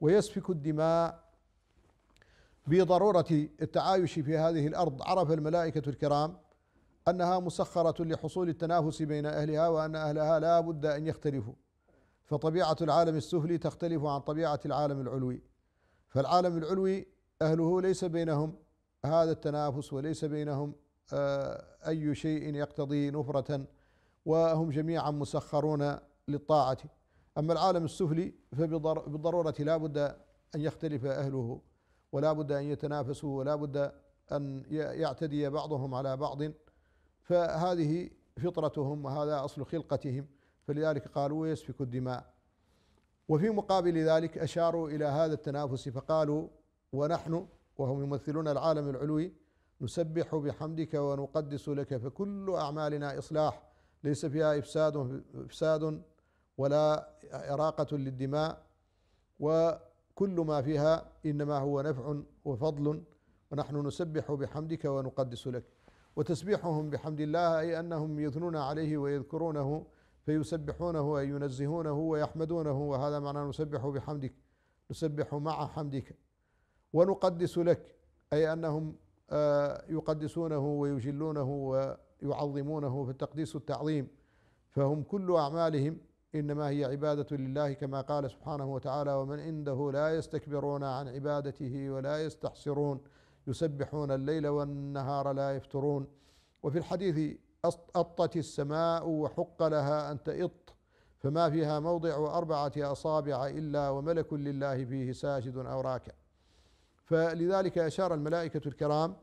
ويسفك الدماء بضرورة التعايش في هذه الأرض عرف الملائكة الكرام أنها مسخرة لحصول التنافس بين أهلها وأن أهلها لا بد أن يختلفوا فطبيعة العالم السفلي تختلف عن طبيعة العالم العلوي فالعالم العلوي أهله ليس بينهم هذا التنافس وليس بينهم آه، أي شيء يقتضي نفرة وهم جميعا مسخرون للطاعة أما العالم السفلي فبالضرورة لا بد أن يختلف أهله ولا بد أن يتنافسوا ولا بد أن يعتدي بعضهم على بعض فهذه فطرتهم وهذا أصل خلقتهم فلذلك قالوا يسفك الدماء وفي مقابل ذلك أشاروا إلى هذا التنافس فقالوا ونحن وهم يمثلون العالم العلوي نسبح بحمدك ونقدس لك فكل أعمالنا إصلاح ليس فيها إفساد إفساد ولا إراقة للدماء وكل ما فيها إنما هو نفع وفضل ونحن نسبح بحمدك ونقدس لك وتسبيحهم بحمد الله أي أنهم يثنون عليه ويذكرونه فيسبحونه أي ينزهونه ويحمدونه وهذا معنى نسبح بحمدك نسبح مع حمدك ونقدس لك أي أنهم آه، يقدسونه ويجلونه ويعظمونه في التقديس التعظيم فهم كل أعمالهم انما هي عباده لله كما قال سبحانه وتعالى ومن عنده لا يستكبرون عن عبادته ولا يستحسرون يسبحون الليل والنهار لا يفترون وفي الحديث أطت السماء وحق لها أن تئط فما فيها موضع أربعة أصابع إلا وملك لله فيه ساجد أو راكع فلذلك أشار الملائكة الكرام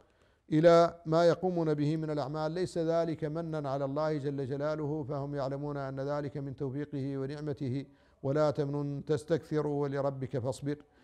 الى ما يقومون به من الاعمال ليس ذلك منا على الله جل جلاله فهم يعلمون ان ذلك من توفيقه ونعمته ولا تمنن تستكثر ولربك فاصبر